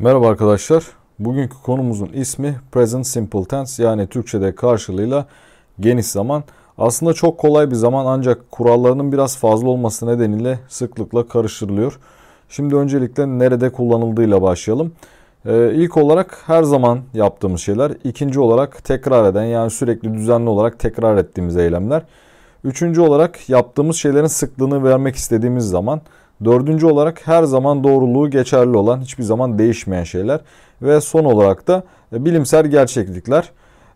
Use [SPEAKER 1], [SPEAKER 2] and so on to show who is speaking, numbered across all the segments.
[SPEAKER 1] Merhaba arkadaşlar. Bugünkü konumuzun ismi Present Simple Tense yani Türkçe'de karşılığıyla geniş zaman. Aslında çok kolay bir zaman ancak kurallarının biraz fazla olması nedeniyle sıklıkla karıştırılıyor. Şimdi öncelikle nerede kullanıldığıyla başlayalım. Ee, ilk olarak her zaman yaptığımız şeyler. ikinci olarak tekrar eden yani sürekli düzenli olarak tekrar ettiğimiz eylemler. Üçüncü olarak yaptığımız şeylerin sıklığını vermek istediğimiz zaman. Dördüncü olarak her zaman doğruluğu geçerli olan, hiçbir zaman değişmeyen şeyler. Ve son olarak da e, bilimsel gerçeklikler.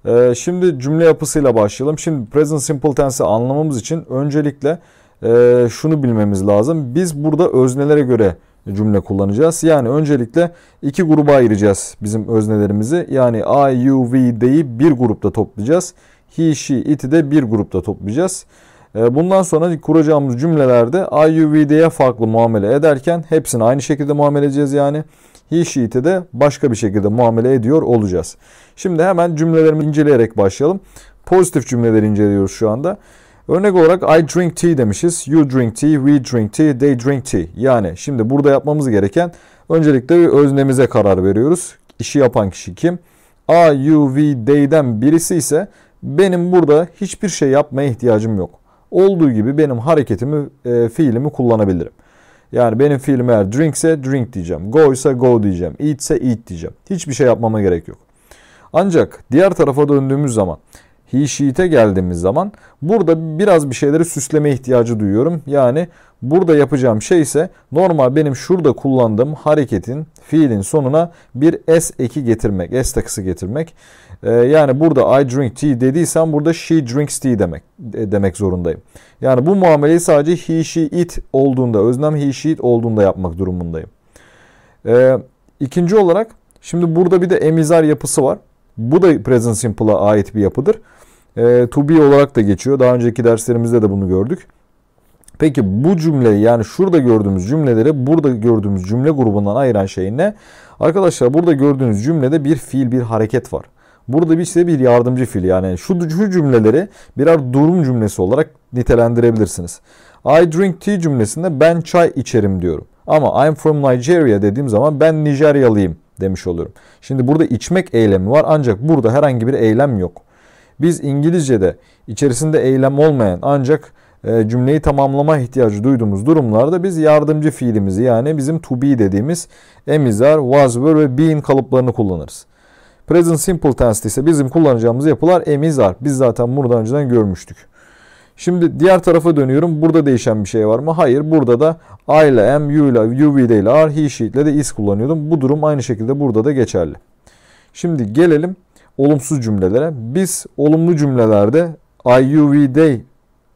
[SPEAKER 1] E, şimdi cümle yapısıyla başlayalım. Şimdi present simple tense'i anlamamız için öncelikle e, şunu bilmemiz lazım. Biz burada öznelere göre cümle kullanacağız. Yani öncelikle iki gruba ayıracağız bizim öznelerimizi. Yani I, you, we, they'i bir grupta toplayacağız. He, she, it'i de bir grupta toplayacağız. E, bundan sonra kuracağımız cümlelerde I, you, we diye farklı muamele ederken hepsini aynı şekilde muamele edeceğiz yani. He, she'ti de başka bir şekilde muamele ediyor olacağız. Şimdi hemen cümlelerimi inceleyerek başlayalım. Pozitif cümleleri inceliyoruz şu anda. Örnek olarak I drink tea demişiz. You drink tea, we drink tea, they drink tea. Yani şimdi burada yapmamız gereken öncelikle bir öznemize karar veriyoruz. İşi yapan kişi kim? I, you, we, they'den birisi ise benim burada hiçbir şey yapmaya ihtiyacım yok olduğu gibi benim hareketimi, e, fiilimi kullanabilirim. Yani benim fiilim eğer drink ise drink diyeceğim. Go ise go diyeceğim. Eat ise eat diyeceğim. Hiçbir şey yapmama gerek yok. Ancak diğer tarafa döndüğümüz zaman Hişit'e geldiğimiz zaman burada biraz bir şeyleri süsleme ihtiyacı duyuyorum. Yani burada yapacağım şey ise normal benim şurada kullandığım hareketin fiilin sonuna bir S eki getirmek. S takısı getirmek. Ee, yani burada I drink tea dediysem burada she drinks tea demek e, demek zorundayım. Yani bu muameleyi sadece he she it olduğunda özlem he she it olduğunda yapmak durumundayım. Ee, ikinci olarak şimdi burada bir de emizar yapısı var. Bu da present simple'a ait bir yapıdır e, to be olarak da geçiyor. Daha önceki derslerimizde de bunu gördük. Peki bu cümleyi yani şurada gördüğümüz cümleleri burada gördüğümüz cümle grubundan ayıran şey ne? Arkadaşlar burada gördüğünüz cümlede bir fiil bir hareket var. Burada bir size şey, bir yardımcı fiil yani şu, şu cümleleri birer durum cümlesi olarak nitelendirebilirsiniz. I drink tea cümlesinde ben çay içerim diyorum. Ama I'm from Nigeria dediğim zaman ben Nijeryalıyım demiş oluyorum. Şimdi burada içmek eylemi var ancak burada herhangi bir eylem yok. Biz İngilizce'de içerisinde eylem olmayan ancak e, cümleyi tamamlama ihtiyacı duyduğumuz durumlarda biz yardımcı fiilimizi yani bizim to be dediğimiz emizar, was, were ve been kalıplarını kullanırız. Present simple tense ise bizim kullanacağımız yapılar emizar. Biz zaten buradan önceden görmüştük. Şimdi diğer tarafa dönüyorum. Burada değişen bir şey var mı? Hayır. Burada da I ile am, you ile, you ile are, he, she ile de is kullanıyordum. Bu durum aynı şekilde burada da geçerli. Şimdi gelelim olumsuz cümlelere. Biz olumlu cümlelerde IUV day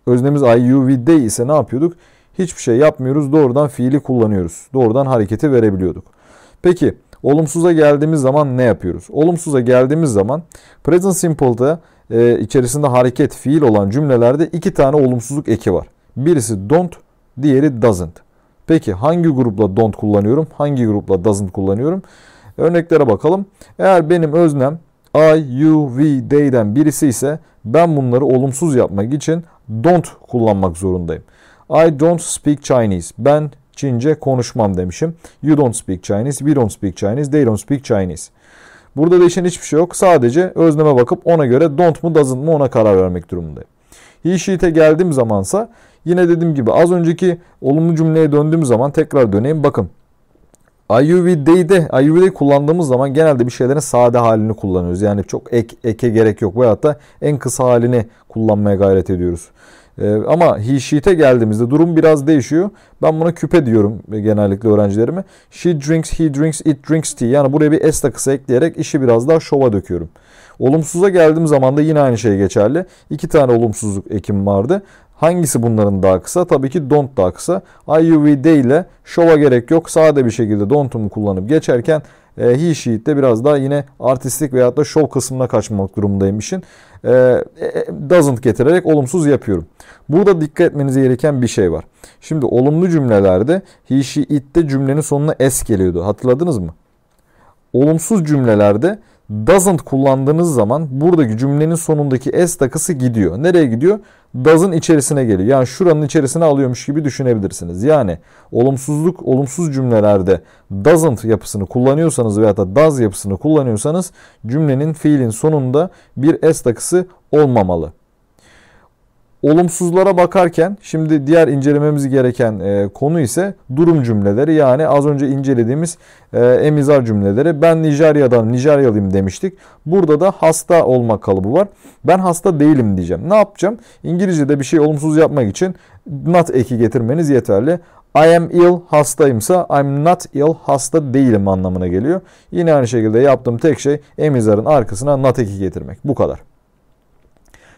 [SPEAKER 1] öznemiz IUV day ise ne yapıyorduk? Hiçbir şey yapmıyoruz. Doğrudan fiili kullanıyoruz. Doğrudan hareketi verebiliyorduk. Peki olumsuza geldiğimiz zaman ne yapıyoruz? Olumsuza geldiğimiz zaman present simple'da e, içerisinde hareket fiil olan cümlelerde iki tane olumsuzluk eki var. Birisi don't, diğeri doesn't. Peki hangi grupla don't kullanıyorum? Hangi grupla doesn't kullanıyorum? Örneklere bakalım. Eğer benim öznem I, you, we, they'den birisi ise ben bunları olumsuz yapmak için don't kullanmak zorundayım. I don't speak Chinese. Ben Çince konuşmam demişim. You don't speak Chinese, we don't speak Chinese, they don't speak Chinese. Burada değişen hiçbir şey yok. Sadece özneme bakıp ona göre don't mu doesn't mu ona karar vermek durumundayım. He sheet'e geldiğim zamansa yine dediğim gibi az önceki olumlu cümleye döndüğüm zaman tekrar döneyim. Bakın IUV'de IUV'de kullandığımız zaman genelde bir şeylerin sade halini kullanıyoruz. Yani çok ek, eke gerek yok veyahut da en kısa halini kullanmaya gayret ediyoruz. Ee, ama he sheet'e geldiğimizde durum biraz değişiyor. Ben buna küpe diyorum genellikle öğrencilerime. She drinks, he drinks, it drinks tea. Yani buraya bir s takısı ekleyerek işi biraz daha şova döküyorum. Olumsuza geldiğim zaman da yine aynı şey geçerli. İki tane olumsuzluk ekim vardı. Hangisi bunların daha kısa? Tabii ki don't daha kısa. IUVD ile şova gerek yok. Sade bir şekilde don't'umu kullanıp geçerken e, he sheet'te biraz daha yine artistik veyahut da show kısmına kaçmamak durumundayım işin. E, e, e, doesn't getirerek olumsuz yapıyorum. Burada dikkat etmeniz gereken bir şey var. Şimdi olumlu cümlelerde he she it'te cümlenin sonuna s geliyordu. Hatırladınız mı? Olumsuz cümlelerde doesn't kullandığınız zaman buradaki cümlenin sonundaki s takısı gidiyor. Nereye gidiyor? Does'ın içerisine geliyor. Yani şuranın içerisine alıyormuş gibi düşünebilirsiniz. Yani olumsuzluk, olumsuz cümlelerde doesn't yapısını kullanıyorsanız veya da does yapısını kullanıyorsanız cümlenin fiilin sonunda bir s takısı olmamalı. Olumsuzlara bakarken şimdi diğer incelememiz gereken e, konu ise durum cümleleri. Yani az önce incelediğimiz e, emizar cümleleri. Ben Nijerya'dan Nijeryalıyım demiştik. Burada da hasta olma kalıbı var. Ben hasta değilim diyeceğim. Ne yapacağım? İngilizce'de bir şey olumsuz yapmak için not eki getirmeniz yeterli. I am ill hastayımsa I'm not ill hasta değilim anlamına geliyor. Yine aynı şekilde yaptığım tek şey emizarın arkasına not eki getirmek. Bu kadar.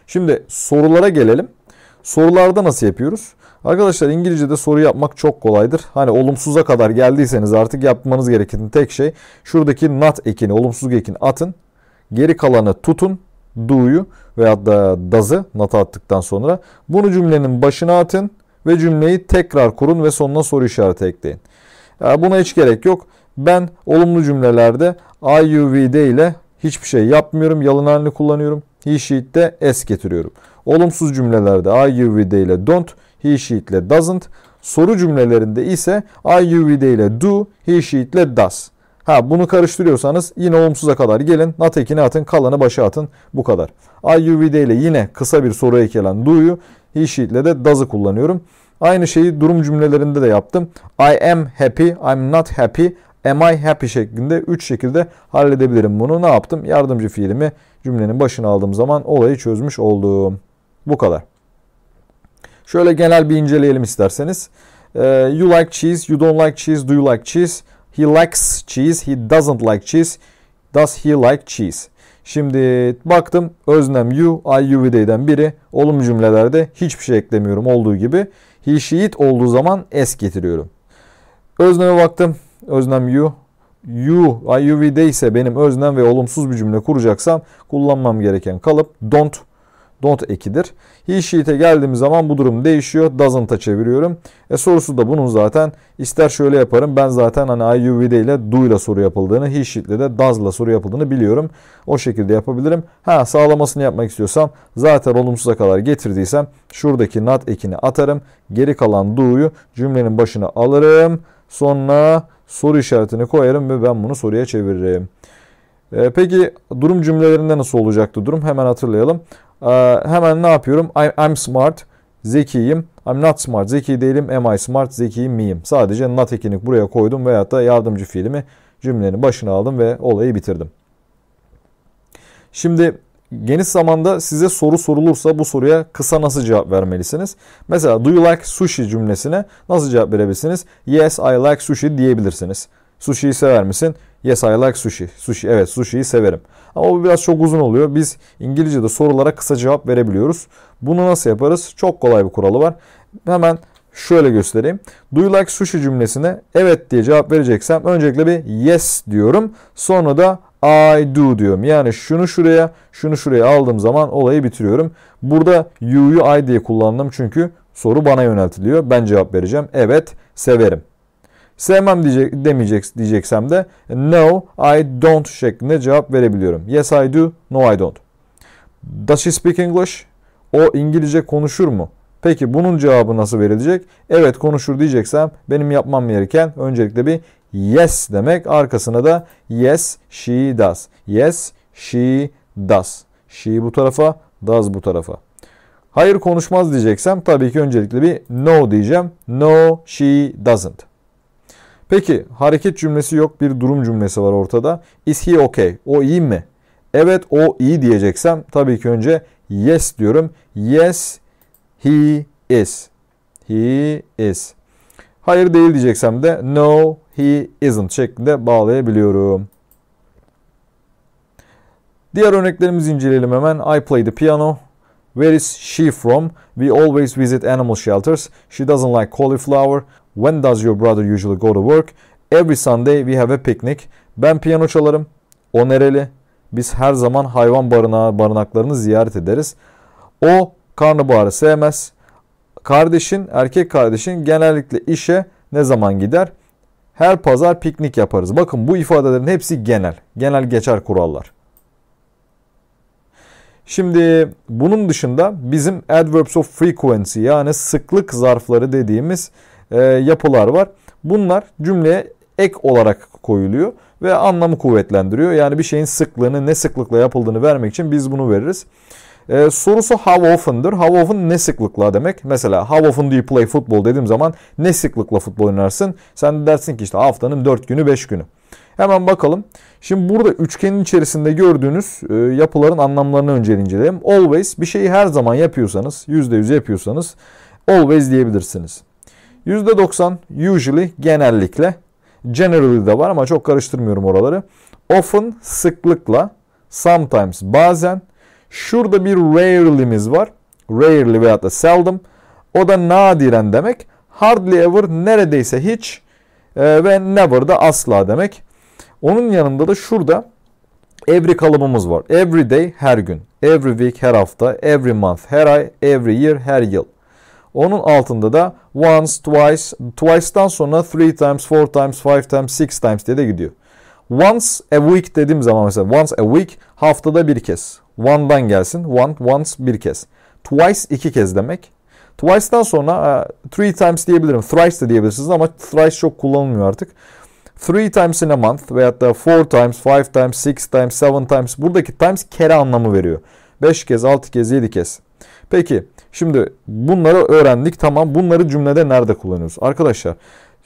[SPEAKER 1] Şimdi sorulara gelelim. Sorularda nasıl yapıyoruz? Arkadaşlar İngilizce'de soru yapmak çok kolaydır. Hani olumsuza kadar geldiyseniz artık yapmanız gereken tek şey şuradaki not ekini, olumsuz ekin atın. Geri kalanı tutun. Do'yu veya da does'ı nota attıktan sonra bunu cümlenin başına atın ve cümleyi tekrar kurun ve sonuna soru işareti ekleyin. Yani buna hiç gerek yok. Ben olumlu cümlelerde I, you, we ile hiçbir şey yapmıyorum. Yalın halini kullanıyorum. He she'de es getiriyorum. Olumsuz cümlelerde I you with ile don't, he she ile doesn't. Soru cümlelerinde ise I you with ile do, he she ile does. Ha bunu karıştırıyorsanız yine olumsuza kadar gelin. Not ekini atın, kalanı başa atın. Bu kadar. I you with ile yine kısa bir soru ekelen do'yu, he she ile de does'ı kullanıyorum. Aynı şeyi durum cümlelerinde de yaptım. I am happy, I'm not happy, am I happy şeklinde 3 şekilde halledebilirim bunu. Ne yaptım? Yardımcı fiilimi cümlenin başına aldığım zaman olayı çözmüş oldum. Bu kadar. Şöyle genel bir inceleyelim isterseniz. Ee, you like cheese, you don't like cheese, do you like cheese? He likes cheese, he doesn't like cheese. Does he like cheese? Şimdi baktım öznem you, I, you, they'den biri. Olum cümlelerde hiçbir şey eklemiyorum olduğu gibi. He, she, it olduğu zaman es getiriyorum. Özneme baktım öznem you you I IUV'de ise benim öznem ve olumsuz bir cümle kuracaksam kullanmam gereken kalıp don't don't ekidir. He sheet'e geldiğim zaman bu durum değişiyor. Doesn't'a çeviriyorum. E sorusu da bunun zaten ister şöyle yaparım. Ben zaten hani I IUV'de ile do ile soru yapıldığını, he sheet'le de does ile soru yapıldığını biliyorum. O şekilde yapabilirim. Ha sağlamasını yapmak istiyorsam zaten olumsuza kadar getirdiysem şuradaki not ekini atarım. Geri kalan do'yu cümlenin başına alırım. Sonra soru işaretini koyarım ve ben bunu soruya çeviririm. E, peki durum cümlelerinde nasıl olacaktı durum? Hemen hatırlayalım. E, hemen ne yapıyorum? I, I'm smart. Zekiyim. I'm not smart. Zeki değilim. Am I smart? zekiyim miyim? Sadece not ekini buraya koydum veyahut da yardımcı fiilimi cümlenin başına aldım ve olayı bitirdim. Şimdi geniş zamanda size soru sorulursa bu soruya kısa nasıl cevap vermelisiniz? Mesela do you like sushi cümlesine nasıl cevap verebilirsiniz? Yes I like sushi diyebilirsiniz. Sushi'yi sever misin? Yes I like sushi. Sushi evet sushi'yi severim. Ama bu biraz çok uzun oluyor. Biz İngilizce'de sorulara kısa cevap verebiliyoruz. Bunu nasıl yaparız? Çok kolay bir kuralı var. Hemen şöyle göstereyim. Do you like sushi cümlesine evet diye cevap vereceksem öncelikle bir yes diyorum. Sonra da I do diyorum. Yani şunu şuraya, şunu şuraya aldığım zaman olayı bitiriyorum. Burada you'yu I diye kullandım çünkü soru bana yöneltiliyor. Ben cevap vereceğim. Evet, severim. Sevmem diyecek, demeyecek, diyeceksem de no, I don't şeklinde cevap verebiliyorum. Yes, I do. No, I don't. Does she speak English? O İngilizce konuşur mu? Peki bunun cevabı nasıl verilecek? Evet konuşur diyeceksem benim yapmam gereken öncelikle bir yes demek. Arkasına da yes she does. Yes she does. She bu tarafa, does bu tarafa. Hayır konuşmaz diyeceksem tabii ki öncelikle bir no diyeceğim. No she doesn't. Peki hareket cümlesi yok bir durum cümlesi var ortada. Is he okay? O iyi mi? Evet o iyi diyeceksem tabii ki önce yes diyorum. Yes He is. He is. Hayır değil diyeceksem de no he isn't şeklinde bağlayabiliyorum. Diğer örneklerimizi inceleyelim hemen. I play the piano. Where is she from? We always visit animal shelters. She doesn't like cauliflower. When does your brother usually go to work? Every Sunday we have a picnic. Ben piyano çalarım. O nereli? Biz her zaman hayvan barınağı, barınaklarını ziyaret ederiz. O karnabaharı sevmez. Kardeşin, erkek kardeşin genellikle işe ne zaman gider? Her pazar piknik yaparız. Bakın bu ifadelerin hepsi genel. Genel geçer kurallar. Şimdi bunun dışında bizim adverbs of frequency yani sıklık zarfları dediğimiz e, yapılar var. Bunlar cümleye ek olarak koyuluyor ve anlamı kuvvetlendiriyor. Yani bir şeyin sıklığını ne sıklıkla yapıldığını vermek için biz bunu veririz. E, sorusu how often'dır. How often ne sıklıkla demek. Mesela how often do you play football dediğim zaman ne sıklıkla futbol oynarsın? Sen de dersin ki işte haftanın 4 günü 5 günü. Hemen bakalım. Şimdi burada üçgenin içerisinde gördüğünüz e, yapıların anlamlarını önce inceleyelim. Always bir şeyi her zaman yapıyorsanız, %100 yapıyorsanız always diyebilirsiniz. %90 usually genellikle. Generally de var ama çok karıştırmıyorum oraları. Often sıklıkla. Sometimes bazen. Şurada bir rarely'miz var. Rarely veya da seldom. O da nadiren demek. Hardly ever neredeyse hiç e, ve never de asla demek. Onun yanında da şurada every kalıbımız var. Every day her gün. Every week her hafta. Every month her ay. Every year her yıl. Onun altında da once, twice, twice'dan sonra three times, four times, five times, six times diye de gidiyor. Once a week dediğim zaman mesela once a week haftada bir kez. One'dan gelsin. One, once bir kez. Twice iki kez demek. Twice'dan sonra e, three times diyebilirim. Thrice de diyebilirsiniz ama thrice çok kullanılmıyor artık. Three times in a month veyahut da four times, five times, six times, seven times. Buradaki times kere anlamı veriyor. Beş kez, altı kez, yedi kez. Peki şimdi bunları öğrendik. Tamam bunları cümlede nerede kullanıyoruz? Arkadaşlar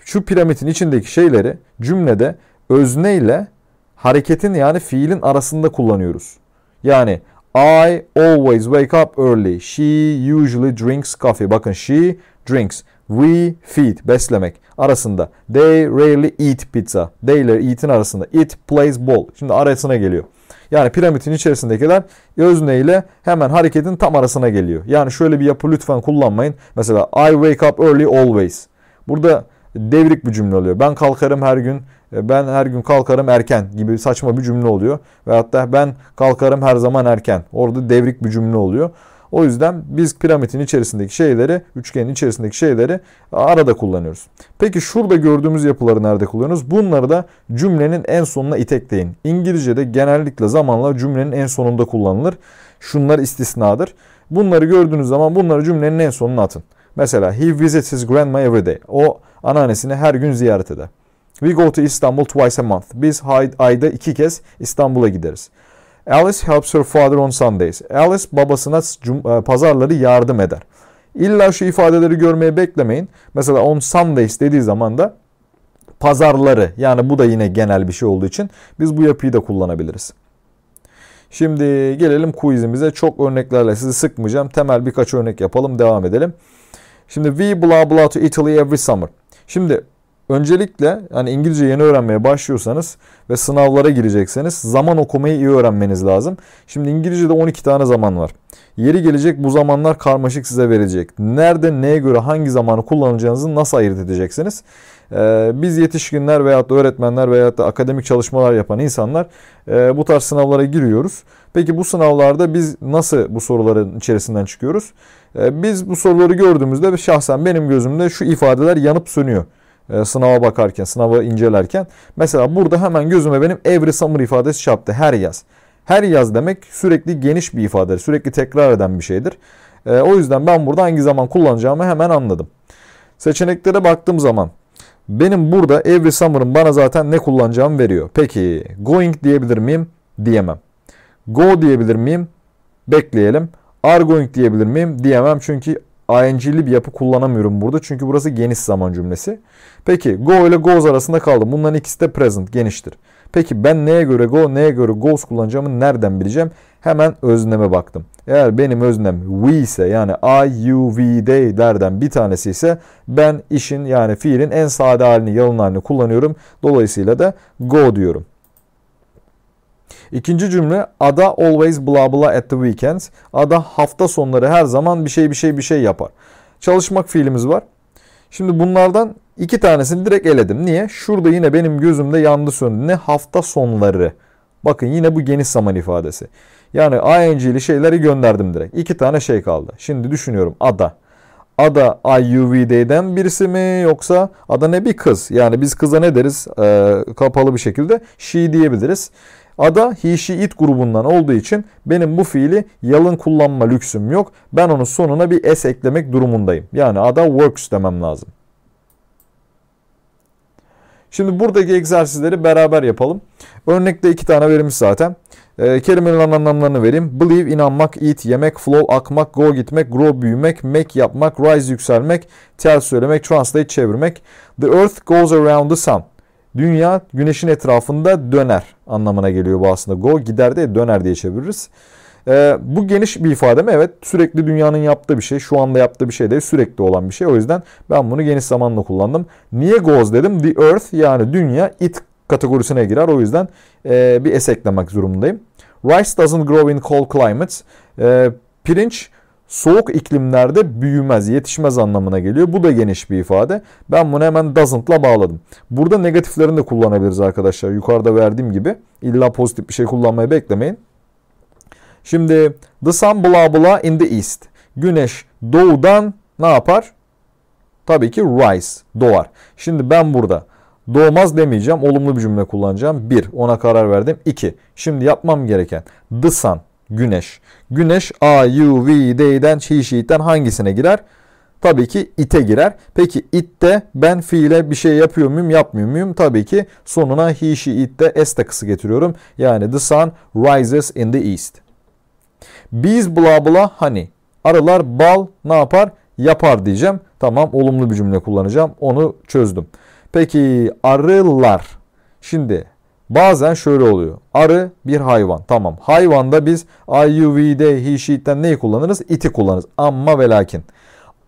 [SPEAKER 1] şu piramidin içindeki şeyleri cümlede özne ile hareketin yani fiilin arasında kullanıyoruz. Yani I always wake up early. She usually drinks coffee. Bakın she drinks. We feed beslemek arasında. They rarely eat pizza. Theyler ile eat'in arasında. It plays ball. Şimdi arasına geliyor. Yani piramidin içerisindekiler özne ile hemen hareketin tam arasına geliyor. Yani şöyle bir yapı lütfen kullanmayın. Mesela I wake up early always. Burada devrik bir cümle oluyor. Ben kalkarım her gün e, ben her gün kalkarım erken gibi saçma bir cümle oluyor. Ve hatta ben kalkarım her zaman erken. Orada devrik bir cümle oluyor. O yüzden biz piramidin içerisindeki şeyleri, üçgenin içerisindeki şeyleri arada kullanıyoruz. Peki şurada gördüğümüz yapıları nerede kullanıyoruz? Bunları da cümlenin en sonuna itekleyin. İngilizce'de genellikle zamanla cümlenin en sonunda kullanılır. Şunlar istisnadır. Bunları gördüğünüz zaman bunları cümlenin en sonuna atın. Mesela he visits his grandma every day. O anneannesini her gün ziyaret eder. We go to Istanbul twice a month. Biz ayda iki kez İstanbul'a gideriz. Alice helps her father on Sundays. Alice babasına e, pazarları yardım eder. İlla şu ifadeleri görmeye beklemeyin. Mesela on Sundays dediği zaman da pazarları yani bu da yine genel bir şey olduğu için biz bu yapıyı da kullanabiliriz. Şimdi gelelim quizimize. Çok örneklerle sizi sıkmayacağım. Temel birkaç örnek yapalım. Devam edelim. Şimdi we blah blah to Italy every summer. Şimdi Öncelikle yani İngilizce yeni öğrenmeye başlıyorsanız ve sınavlara girecekseniz zaman okumayı iyi öğrenmeniz lazım. Şimdi İngilizce'de 12 tane zaman var. Yeri gelecek bu zamanlar karmaşık size verecek. Nerede neye göre hangi zamanı kullanacağınızı nasıl ayırt edeceksiniz? Ee, biz yetişkinler veyahut da öğretmenler veyahut da akademik çalışmalar yapan insanlar e, bu tarz sınavlara giriyoruz. Peki bu sınavlarda biz nasıl bu soruların içerisinden çıkıyoruz? Ee, biz bu soruları gördüğümüzde şahsen benim gözümde şu ifadeler yanıp sönüyor. E, sınava bakarken, sınavı incelerken. Mesela burada hemen gözüme benim every summer ifadesi çarptı. Her yaz. Her yaz demek sürekli geniş bir ifade, sürekli tekrar eden bir şeydir. E, o yüzden ben burada hangi zaman kullanacağımı hemen anladım. Seçeneklere baktığım zaman benim burada every summer'ın bana zaten ne kullanacağımı veriyor. Peki going diyebilir miyim? Diyemem. Go diyebilir miyim? Bekleyelim. Are going diyebilir miyim? Diyemem çünkü ING'li bir yapı kullanamıyorum burada. Çünkü burası geniş zaman cümlesi. Peki go ile goes arasında kaldım. Bunların ikisi de present geniştir. Peki ben neye göre go, neye göre goes kullanacağımı nereden bileceğim? Hemen özneme baktım. Eğer benim öznem we ise yani I, you, we, derden bir tanesi ise ben işin yani fiilin en sade halini, yalın halini kullanıyorum. Dolayısıyla da go diyorum. İkinci cümle ada always blah blah at the weekends. Ada hafta sonları her zaman bir şey bir şey bir şey yapar. Çalışmak fiilimiz var. Şimdi bunlardan iki tanesini direkt eledim. Niye? Şurada yine benim gözümde yandı söndü. Ne? Hafta sonları. Bakın yine bu geniş zaman ifadesi. Yani ing'li şeyleri gönderdim direkt. İki tane şey kaldı. Şimdi düşünüyorum ada. Ada IUV'deyden birisi mi yoksa ada ne bir kız. Yani biz kıza ne deriz ee, kapalı bir şekilde she diyebiliriz. Ada Hişiit grubundan olduğu için benim bu fiili yalın kullanma lüksüm yok. Ben onun sonuna bir S eklemek durumundayım. Yani ada works demem lazım. Şimdi buradaki egzersizleri beraber yapalım. Örnekte iki tane verilmiş zaten. E, ee, kelimelerin anlamlarını vereyim. Believe, inanmak, eat, yemek, flow, akmak, go gitmek, grow, büyümek, make, yapmak, rise, yükselmek, tell, söylemek, translate, çevirmek. The earth goes around the sun. Dünya güneşin etrafında döner anlamına geliyor bu aslında. Go gider de döner diye çeviririz. E, bu geniş bir ifade mi? Evet sürekli dünyanın yaptığı bir şey, şu anda yaptığı bir şey de sürekli olan bir şey. O yüzden ben bunu geniş zamanla kullandım. Niye goes dedim? The earth yani dünya it kategorisine girer. O yüzden e, bir es eklemek zorundayım. Rice doesn't grow in cold climates. E, pirinç soğuk iklimlerde büyümez, yetişmez anlamına geliyor. Bu da geniş bir ifade. Ben bunu hemen doesn't'la bağladım. Burada negatiflerini de kullanabiliriz arkadaşlar. Yukarıda verdiğim gibi. İlla pozitif bir şey kullanmayı beklemeyin. Şimdi the sun blah blah in the east. Güneş doğudan ne yapar? Tabii ki rise, doğar. Şimdi ben burada doğmaz demeyeceğim. Olumlu bir cümle kullanacağım. Bir, ona karar verdim. İki, şimdi yapmam gereken the sun güneş. Güneş A, U, V, D'den, Şi, Şi'den hangisine girer? Tabii ki ite girer. Peki itte ben fiile bir şey yapıyor muyum yapmıyor muyum? Tabii ki sonuna he, she, itte s takısı getiriyorum. Yani the sun rises in the east. Biz bula bula hani. Arılar bal ne yapar? Yapar diyeceğim. Tamam olumlu bir cümle kullanacağım. Onu çözdüm. Peki arılar. Şimdi Bazen şöyle oluyor. Arı bir hayvan. Tamam. Hayvanda biz IUV'de, he, she'den neyi kullanırız? İti kullanırız. Amma ve lakin.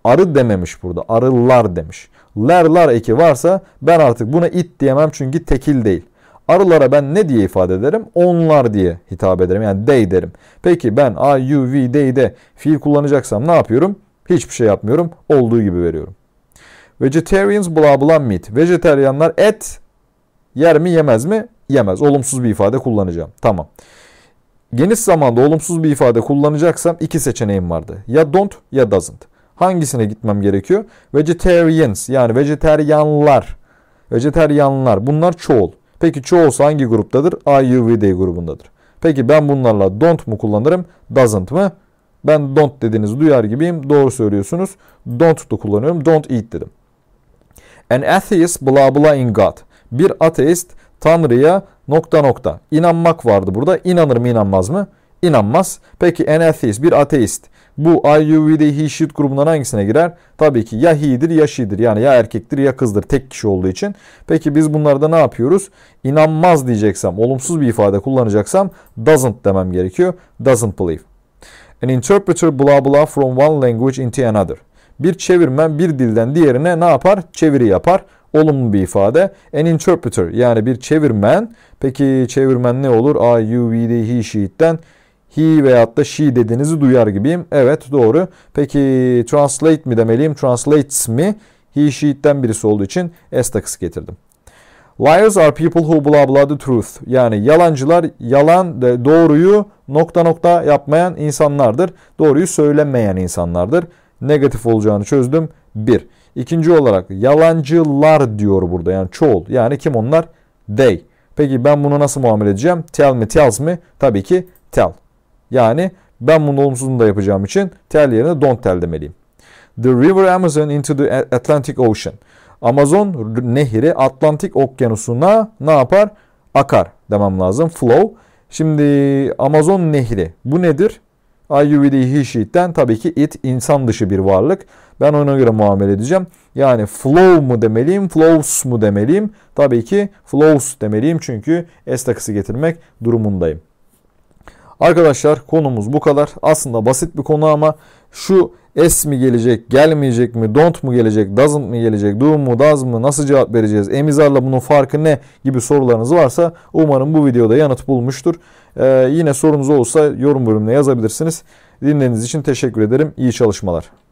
[SPEAKER 1] Arı dememiş burada. Arılar demiş. Lerlar eki varsa ben artık buna it diyemem çünkü tekil değil. Arılara ben ne diye ifade ederim? Onlar diye hitap ederim. Yani they derim. Peki ben I, you, we, they'de fiil kullanacaksam ne yapıyorum? Hiçbir şey yapmıyorum. Olduğu gibi veriyorum. Vegetarians bla bla meat. Vejeteryanlar et yer mi yemez mi? yemez. Olumsuz bir ifade kullanacağım. Tamam. Geniş zamanda olumsuz bir ifade kullanacaksam iki seçeneğim vardı. Ya don't ya doesn't. Hangisine gitmem gerekiyor? Vegetarians yani vejeteryanlar. Vejeteryanlar bunlar çoğul. Peki çoğulsa hangi gruptadır? IUVD grubundadır. Peki ben bunlarla don't mu kullanırım? Doesn't mı? Ben don't dediğinizi duyar gibiyim. Doğru söylüyorsunuz. Don't da kullanıyorum. Don't eat dedim. An atheist blah blah in God. Bir ateist Tanrı'ya nokta nokta. İnanmak vardı burada. İnanır mı inanmaz mı? İnanmaz. Peki an atheist, bir ateist. Bu IUV'de he shit grubundan hangisine girer? Tabii ki ya he'dir ya she'dir. Yani ya erkektir ya kızdır tek kişi olduğu için. Peki biz bunlarda ne yapıyoruz? İnanmaz diyeceksem, olumsuz bir ifade kullanacaksam doesn't demem gerekiyor. Doesn't believe. An interpreter blah blah from one language into another. Bir çevirmen bir dilden diğerine ne yapar? Çeviri yapar olumlu bir ifade. An interpreter yani bir çevirmen. Peki çevirmen ne olur? I, you, we, they, he, she'den he veyahut da she dediğinizi duyar gibiyim. Evet doğru. Peki translate mi demeliyim? Translates mi? He, she'den birisi olduğu için s takısı getirdim. Liars are people who blah blah the truth. Yani yalancılar yalan doğruyu nokta nokta yapmayan insanlardır. Doğruyu söylemeyen insanlardır. Negatif olacağını çözdüm. 1. İkinci olarak yalancılar diyor burada yani çoğul. Yani kim onlar? They. Peki ben bunu nasıl muamele edeceğim? Tell mi tells mi? Tabii ki tell. Yani ben bunun olumsuzunu da yapacağım için tell yerine don't tell demeliyim. The River Amazon into the Atlantic Ocean. Amazon nehri Atlantik okyanusuna ne yapar? Akar demem lazım. Flow. Şimdi Amazon nehri bu nedir? Ayyubidehi şiitten tabii ki it insan dışı bir varlık. Ben ona göre muamele edeceğim. Yani flow mu demeliyim, flows mu demeliyim? Tabii ki flows demeliyim çünkü s takısı getirmek durumundayım. Arkadaşlar konumuz bu kadar. Aslında basit bir konu ama şu es mi gelecek, gelmeyecek mi, don't mu gelecek, doesn't mı gelecek, do mu, does mı, nasıl cevap vereceğiz, emizarla bunun farkı ne gibi sorularınız varsa umarım bu videoda yanıt bulmuştur. Ee, yine sorunuz olsa yorum bölümüne yazabilirsiniz. Dinlediğiniz için teşekkür ederim. İyi çalışmalar.